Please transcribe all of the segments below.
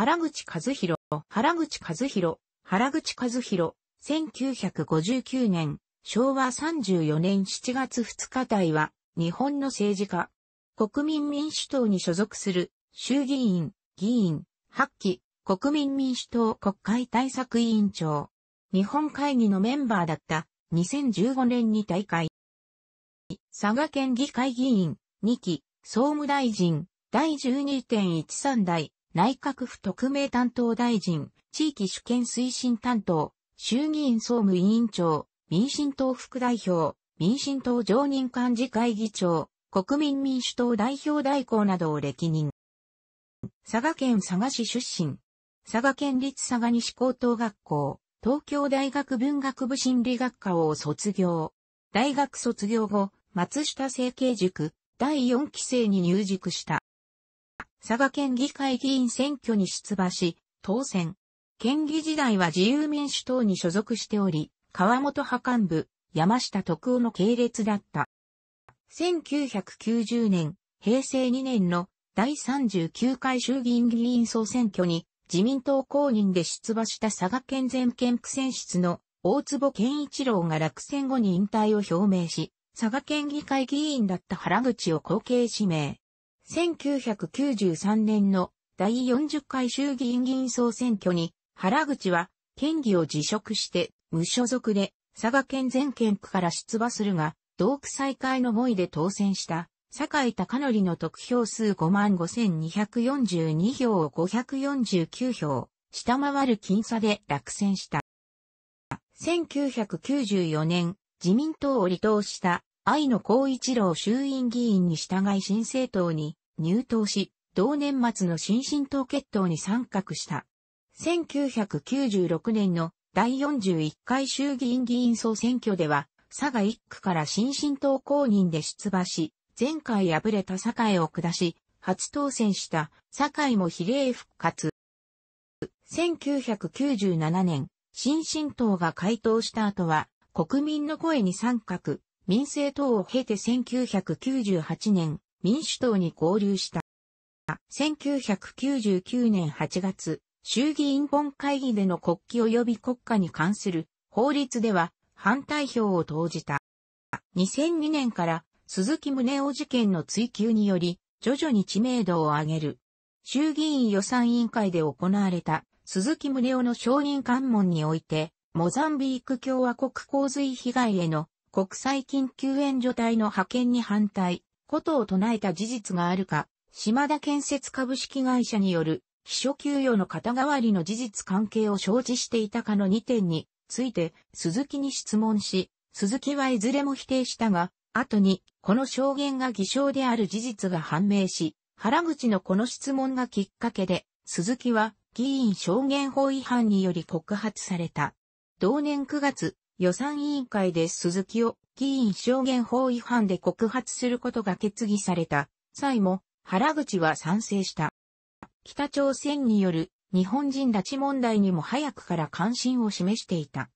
原口和弘、原口和弘、原口和弘、1959年、昭和34年7月2日台は、日本の政治家、国民民主党に所属する、衆議院、議員、8期、国民民主党国会対策委員長、日本会議のメンバーだった、2015年に大会、佐賀県議会議員、2期、総務大臣、第12.13代、内閣府特命担当大臣、地域主権推進担当、衆議院総務委員長、民進党副代表、民進党常任幹事会議長、国民民主党代表代行などを歴任。佐賀県佐賀市出身。佐賀県立佐賀西高等学校、東京大学文学部心理学科を卒業。大学卒業後、松下政経塾、第4期生に入塾した。佐賀県議会議員選挙に出馬し、当選。県議時代は自由民主党に所属しており、川本派幹部、山下徳夫の系列だった。1990年、平成2年の第39回衆議院議員総選挙に自民党公認で出馬した佐賀県全県区選出の大坪健一郎が落選後に引退を表明し、佐賀県議会議員だった原口を後継指名。1993年の第40回衆議院議員総選挙に、原口は、県議を辞職して、無所属で、佐賀県全県区から出馬するが、同区再開の思いで当選した、坂井隆則の得票数55,242票を549票、下回る僅差で落選した。1994年、自民党を離党した、愛野光一郎衆院議員に従い新政党に入党し、同年末の新進党決闘に参画した。1996年の第41回衆議院議員総選挙では、佐賀1区から新進党公認で出馬し、前回敗れた堺を下し、初当選した堺も比例復活。1997年、新進党が回答した後は、国民の声に参画、民政党を経て1998年、民主党に合流した。1999年8月、衆議院本会議での国旗及び国家に関する法律では反対票を投じた。2002年から鈴木宗男事件の追及により徐々に知名度を上げる。衆議院予算委員会で行われた鈴木宗男の証人関門において、モザンビーク共和国洪水被害への国際緊急援助隊の派遣に反対、ことを唱えた事実があるか、島田建設株式会社による秘書給与の肩代わりの事実関係を承知していたかの2点について鈴木に質問し、鈴木はいずれも否定したが、後にこの証言が偽証である事実が判明し、原口のこの質問がきっかけで、鈴木は議員証言法違反により告発された。同年9月、予算委員会で鈴木を議員証言法違反で告発することが決議された際も原口は賛成した。北朝鮮による日本人拉致問題にも早くから関心を示していた。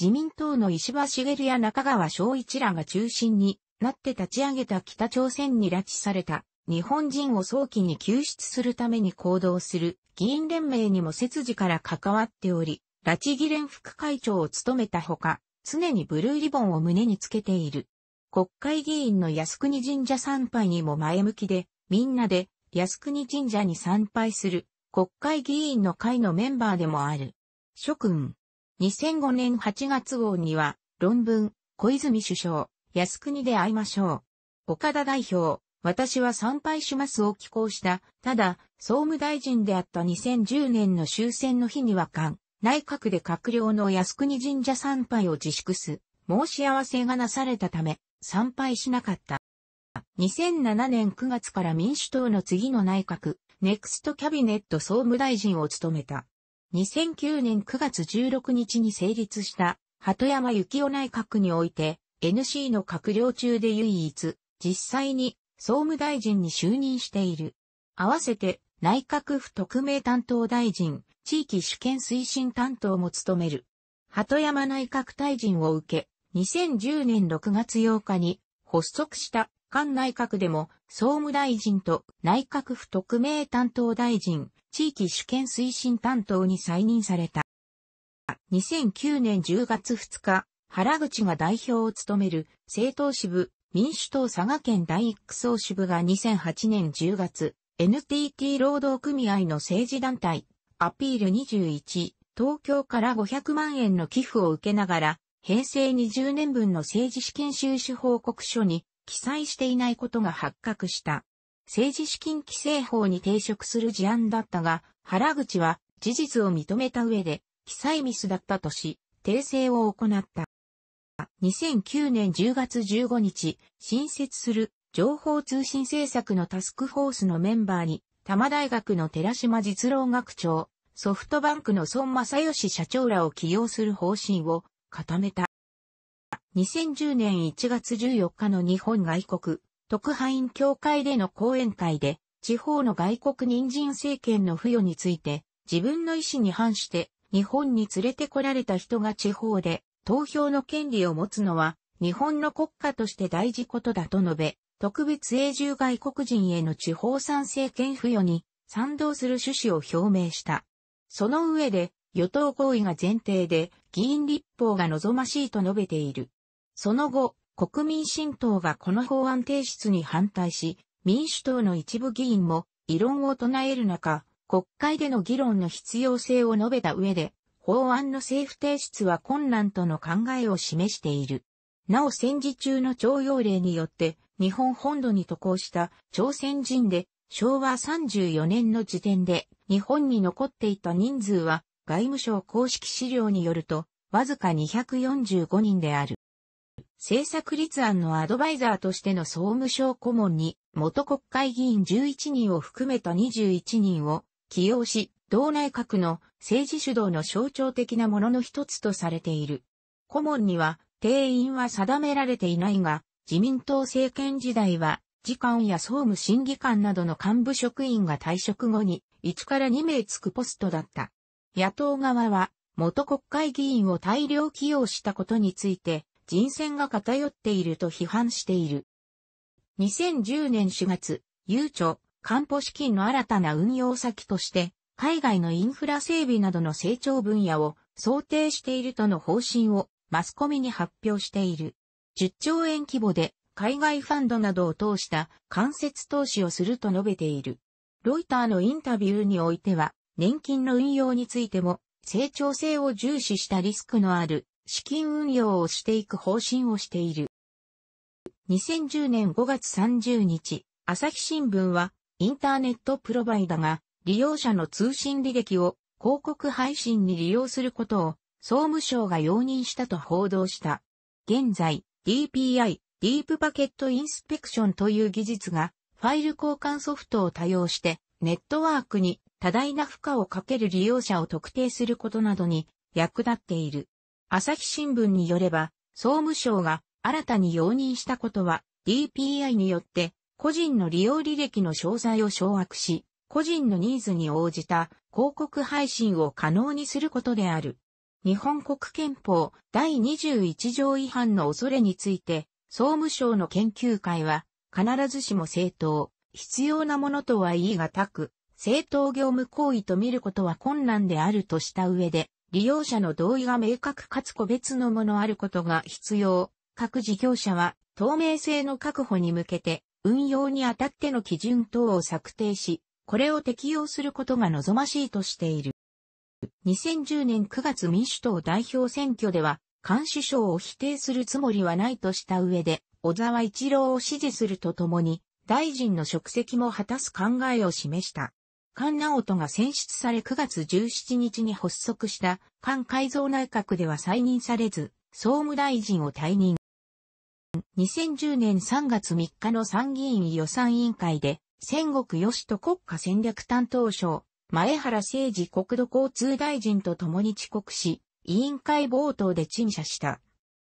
自民党の石破茂や中川昭一らが中心になって立ち上げた北朝鮮に拉致された日本人を早期に救出するために行動する議員連盟にも切置から関わっており、拉致議連副会長を務めたほか、常にブルーリボンを胸につけている。国会議員の靖国神社参拝にも前向きで、みんなで靖国神社に参拝する国会議員の会のメンバーでもある。諸君。2005年8月号には論文、小泉首相、靖国で会いましょう。岡田代表、私は参拝しますを寄稿した。ただ、総務大臣であった2010年の終戦の日には勘。内閣で閣僚の靖国神社参拝を自粛す、申し合わせがなされたため、参拝しなかった。2007年9月から民主党の次の内閣、ネクストキャビネット総務大臣を務めた。2009年9月16日に成立した鳩山幸男内閣において NC の閣僚中で唯一実際に総務大臣に就任している。合わせて内閣府特命担当大臣、地域主権推進担当も務める。鳩山内閣大臣を受け、2010年6月8日に発足した官内閣でも総務大臣と内閣府特命担当大臣、地域主権推進担当に再任された。2009年10月2日、原口が代表を務める政党支部民主党佐賀県第一区総支部が2008年10月、NTT 労働組合の政治団体、アピール21、東京から500万円の寄付を受けながら、平成20年分の政治資金収支報告書に記載していないことが発覚した。政治資金規正法に抵触する事案だったが、原口は事実を認めた上で、記載ミスだったとし、訂正を行った。2009年10月15日、新設する情報通信政策のタスクフォースのメンバーに、多摩大学の寺島実郎学長、ソフトバンクの孫正義社長らを起用する方針を固めた。2010年1月14日の日本外国特派員協会での講演会で、地方の外国人人政権の付与について、自分の意思に反して日本に連れてこられた人が地方で投票の権利を持つのは日本の国家として大事ことだと述べ、特別永住外国人への地方賛成権付与に賛同する趣旨を表明した。その上で、与党合意が前提で議員立法が望ましいと述べている。その後、国民新党がこの法案提出に反対し、民主党の一部議員も異論を唱える中、国会での議論の必要性を述べた上で、法案の政府提出は困難との考えを示している。なお戦時中の徴用令によって、日本本土に渡航した朝鮮人で、昭和34年の時点で日本に残っていた人数は外務省公式資料によるとわずか245人である。政策立案のアドバイザーとしての総務省顧問に元国会議員11人を含めた21人を起用し、同内閣の政治主導の象徴的なものの一つとされている。顧問には定員は定められていないが、自民党政権時代は、次官や総務審議官などの幹部職員が退職後に1から2名つくポストだった。野党側は、元国会議員を大量起用したことについて、人選が偏っていると批判している。2010年4月、ゆうちょ、官補資金の新たな運用先として、海外のインフラ整備などの成長分野を想定しているとの方針をマスコミに発表している。10兆円規模で海外ファンドなどを通した間接投資をすると述べている。ロイターのインタビューにおいては、年金の運用についても、成長性を重視したリスクのある資金運用をしていく方針をしている。2010年5月30日、朝日新聞は、インターネットプロバイダが利用者の通信履歴を広告配信に利用することを総務省が容認したと報道した。現在、DPI、ディープパケットインスペクションという技術が、ファイル交換ソフトを多用して、ネットワークに多大な負荷をかける利用者を特定することなどに役立っている。朝日新聞によれば、総務省が新たに容認したことは、DPI によって、個人の利用履歴の詳細を掌握し、個人のニーズに応じた広告配信を可能にすることである。日本国憲法第21条違反の恐れについて、総務省の研究会は、必ずしも正当、必要なものとは言い難く、正当業務行為と見ることは困難であるとした上で、利用者の同意が明確かつ個別のものあることが必要。各事業者は透明性の確保に向けて運用にあたっての基準等を策定し、これを適用することが望ましいとしている。2010年9月民主党代表選挙では、菅首相を否定するつもりはないとした上で、小沢一郎を支持するとともに、大臣の職責も果たす考えを示した。菅直人が選出され9月17日に発足した菅改造内閣では再任されず、総務大臣を退任。2010年3月3日の参議院予算委員会で、戦国義と国家戦略担当省、前原誠二国土交通大臣と共に遅刻し、委員会冒頭で陳謝した。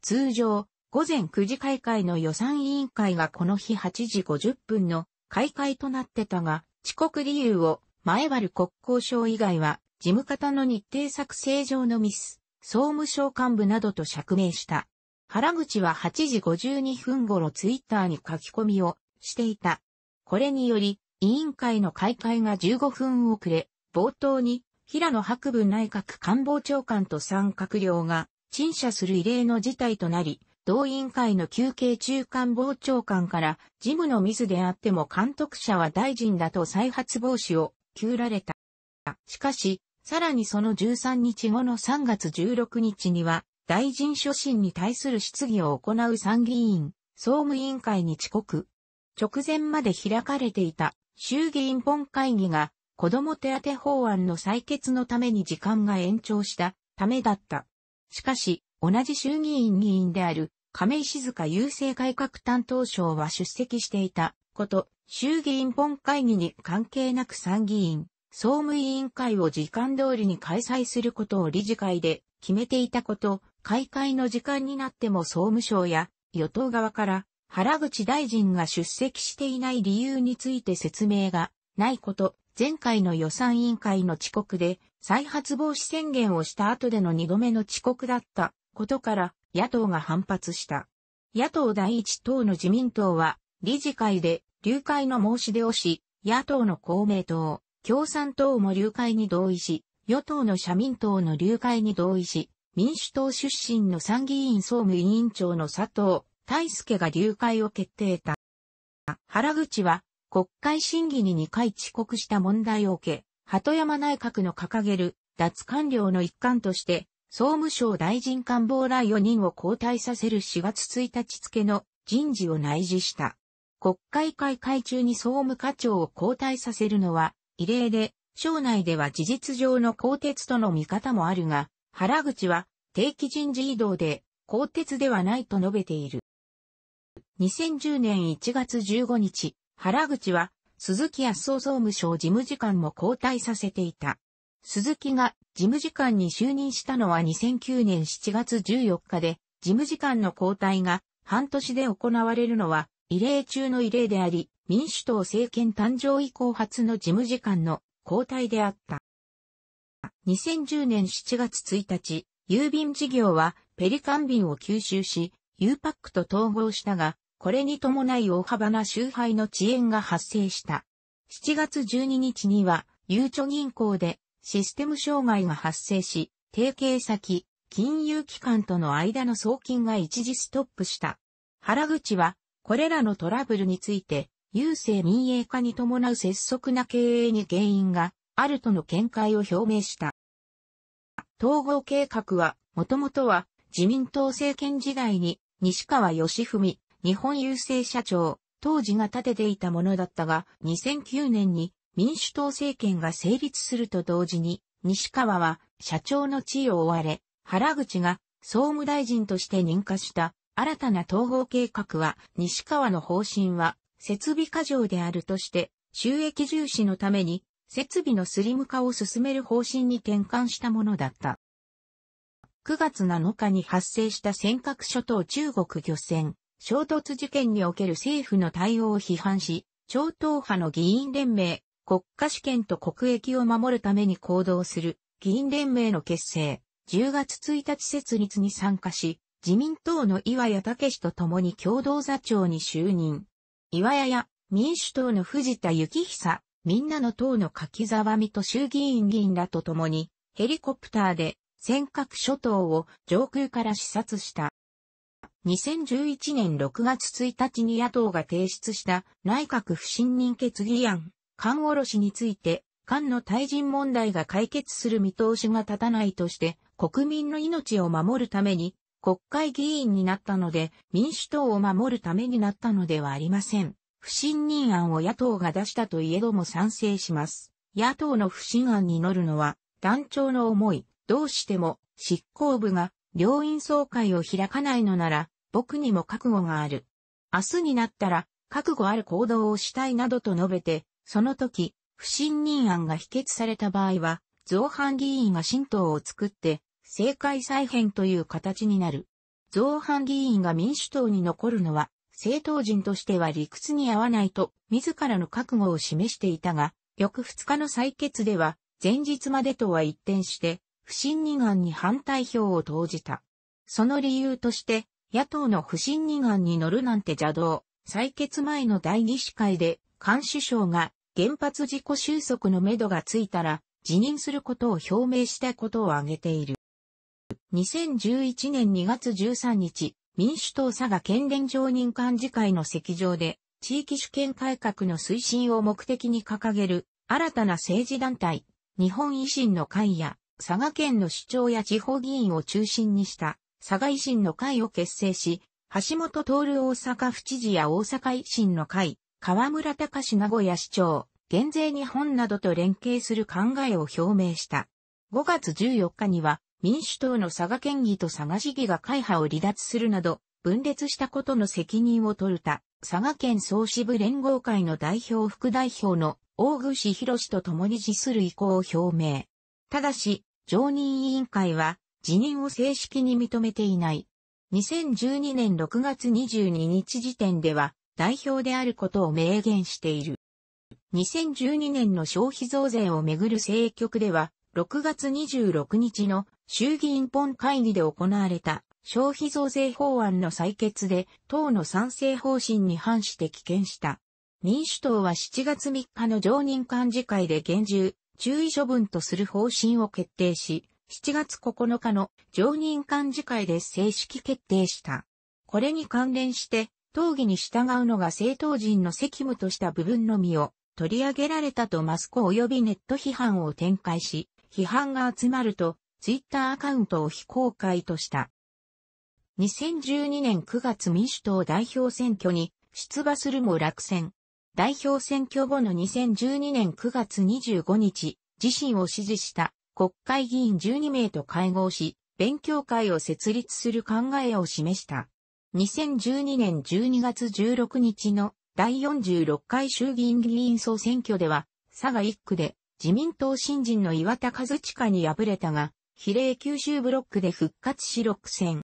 通常、午前9時開会の予算委員会がこの日8時50分の開会となってたが、遅刻理由を前原国交省以外は事務方の日程作成上のミス、総務省幹部などと釈明した。原口は8時52分頃ツイッターに書き込みをしていた。これにより、委員会の開会が15分遅れ、冒頭に、平野博文内閣官房長官と三閣僚が、陳謝する異例の事態となり、同委員会の休憩中官房長官から、事務のミスであっても監督者は大臣だと再発防止を、求られた。しかし、さらにその13日後の3月16日には、大臣所信に対する質疑を行う参議院、総務委員会に遅刻。直前まで開かれていた衆議院本会議が子供手当法案の採決のために時間が延長したためだった。しかし、同じ衆議院議員である亀井静香郵政改革担当省は出席していたこと、衆議院本会議に関係なく参議院、総務委員会を時間通りに開催することを理事会で決めていたこと、開会の時間になっても総務省や与党側から原口大臣が出席していない理由について説明がないこと、前回の予算委員会の遅刻で再発防止宣言をした後での二度目の遅刻だったことから野党が反発した。野党第一党の自民党は理事会で流会の申し出をし、野党の公明党、共産党も流会に同意し、与党の社民党の流会に同意し、民主党出身の参議院総務委員長の佐藤大輔が流会を決定た。原口は国会審議に2回遅刻した問題を受け、鳩山内閣の掲げる脱官僚の一環として、総務省大臣官房ら4人を交代させる4月1日付の人事を内示した。国会開会中に総務課長を交代させるのは異例で、省内では事実上の更迭との見方もあるが、原口は定期人事異動で更迭ではないと述べている。2010年1月15日、原口は、鈴木康夫総務省事務次官も交代させていた。鈴木が事務次官に就任したのは2009年7月14日で、事務次官の交代が半年で行われるのは異例中の異例であり、民主党政権誕生以降初の事務次官の交代であった。2010年7月1日、郵便事業はペリカン便を吸収し、U パックと統合したが、これに伴い大幅な周配の遅延が発生した。7月12日には、ゆうちょ銀行でシステム障害が発生し、提携先、金融機関との間の送金が一時ストップした。原口は、これらのトラブルについて、郵政民営化に伴う拙速な経営に原因があるとの見解を表明した。統合計画は、もともとは自民党政権時代に西川義文、日本郵政社長、当時が立てていたものだったが、2009年に民主党政権が成立すると同時に、西川は社長の地位を追われ、原口が総務大臣として認可した新たな統合計画は、西川の方針は設備過剰であるとして、収益重視のために設備のスリム化を進める方針に転換したものだった。9月7日に発生した尖閣諸島中国漁船、衝突事件における政府の対応を批判し、超党派の議員連盟、国家主権と国益を守るために行動する議員連盟の結成、10月1日設立に参加し、自民党の岩谷武史と共に共同座長に就任。岩谷や民主党の藤田幸久、みんなの党の柿沢美と衆議院議員らと共に、ヘリコプターで尖閣諸島を上空から視察した。2011年6月1日に野党が提出した内閣不信任決議案、菅おろしについて、菅の退陣問題が解決する見通しが立たないとして、国民の命を守るために、国会議員になったので、民主党を守るためになったのではありません。不信任案を野党が出したといえども賛成します。野党の不信案に乗るのは、団長の思い、どうしても、執行部が、両院総会を開かないのなら、僕にも覚悟がある。明日になったら、覚悟ある行動をしたいなどと述べて、その時、不信任案が否決された場合は、造反議員が新党を作って、政界再編という形になる。造反議員が民主党に残るのは、政党人としては理屈に合わないと、自らの覚悟を示していたが、翌2日の採決では、前日までとは一転して、不信任案に反対票を投じた。その理由として、野党の不信任案に乗るなんて邪道、採決前の大議士会で、菅首相が原発事故収束のめどがついたら、辞任することを表明したことを挙げている。2011年2月13日、民主党佐賀県連常任幹事会の席上で、地域主権改革の推進を目的に掲げる、新たな政治団体、日本維新の会や、佐賀県の首長や地方議員を中心にした、佐賀維新の会を結成し、橋本徹大阪府知事や大阪維新の会、河村隆名古屋市長、減税日本などと連携する考えを表明した。5月14日には民主党の佐賀県議と佐賀市議が会派を離脱するなど分裂したことの責任を取るた佐賀県総支部連合会の代表副代表の大串博士と共に辞する意向を表明。ただし、常任委員会は辞任を正式に認めていない。2012年6月22日時点では代表であることを明言している。2012年の消費増税をめぐる政局では、6月26日の衆議院本会議で行われた消費増税法案の採決で党の賛成方針に反して棄権した。民主党は7月3日の常任幹事会で厳重、注意処分とする方針を決定し、7月9日の常任幹事会で正式決定した。これに関連して、討議に従うのが政党人の責務とした部分のみを取り上げられたとマスコ及びネット批判を展開し、批判が集まると、ツイッターアカウントを非公開とした。2012年9月民主党代表選挙に出馬するも落選。代表選挙後の2012年9月25日、自身を支持した国会議員12名と会合し、勉強会を設立する考えを示した。2012年12月16日の第46回衆議院議員総選挙では、佐賀1区で自民党新人の岩田和親に敗れたが、比例九州ブロックで復活し6選。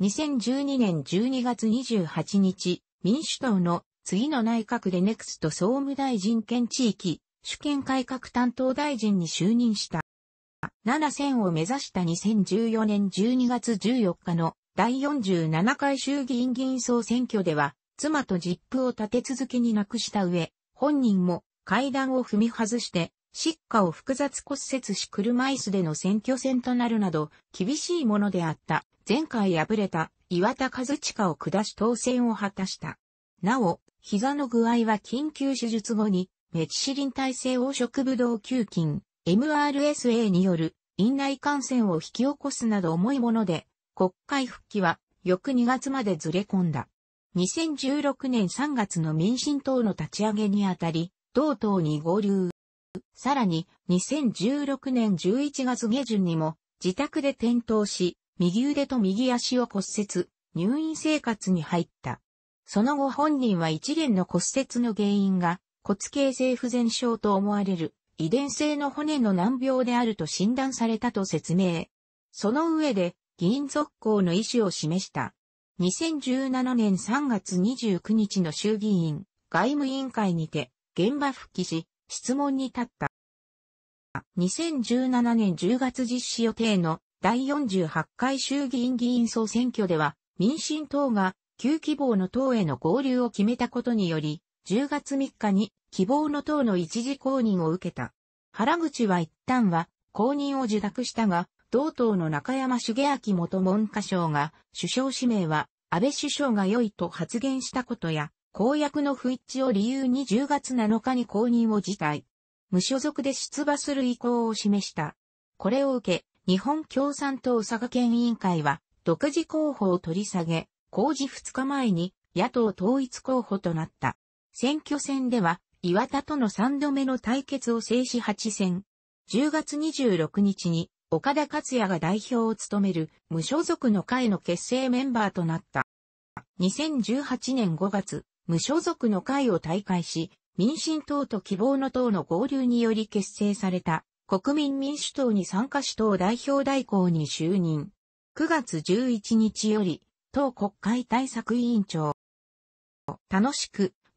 2012年12月28日、民主党の次の内閣でネクスト総務大臣兼地域主権改革担当大臣に就任した。7000を目指した2014年12月14日の第47回衆議院議員総選挙では、妻と実父を立て続けに亡くした上、本人も階段を踏み外して、失火を複雑骨折し車椅子での選挙戦となるなど、厳しいものであった。前回敗れた岩田和親を下し当選を果たした。なお、膝の具合は緊急手術後にメチシリン耐性黄色ブドウ球菌 MRSA による院内感染を引き起こすなど重いもので、国会復帰は翌2月までずれ込んだ。2016年3月の民進党の立ち上げにあたり、同党に合流。さらに、2016年11月下旬にも、自宅で転倒し、右腕と右足を骨折、入院生活に入った。その後本人は一連の骨折の原因が骨形成不全症と思われる遺伝性の骨の難病であると診断されたと説明。その上で、議員続行の意思を示した。2017年3月29日の衆議院外務委員会にて、現場復帰し、質問に立った。2017年10月実施予定の第48回衆議院議員総選挙では、民進党が旧希望の党への合流を決めたことにより、10月3日に希望の党の一時公認を受けた。原口は一旦は公認を受諾したが、同党の中山茂明元文科省が首相指名は安倍首相が良いと発言したことや、公約の不一致を理由に10月7日に公認を辞退。無所属で出馬する意向を示した。これを受け、日本共産党佐賀県委員会は、独自候補を取り下げ、公示2日前に野党統一候補となった。選挙戦では、岩田との3度目の対決を制し8戦。10月26日に、岡田克也が代表を務める無所属の会の結成メンバーとなった。2018年5月、無所属の会を退会し、民進党と希望の党の合流により結成された国民民主党に参加し党代表代行に就任。9月11日より、党国会対策委員長。楽しく、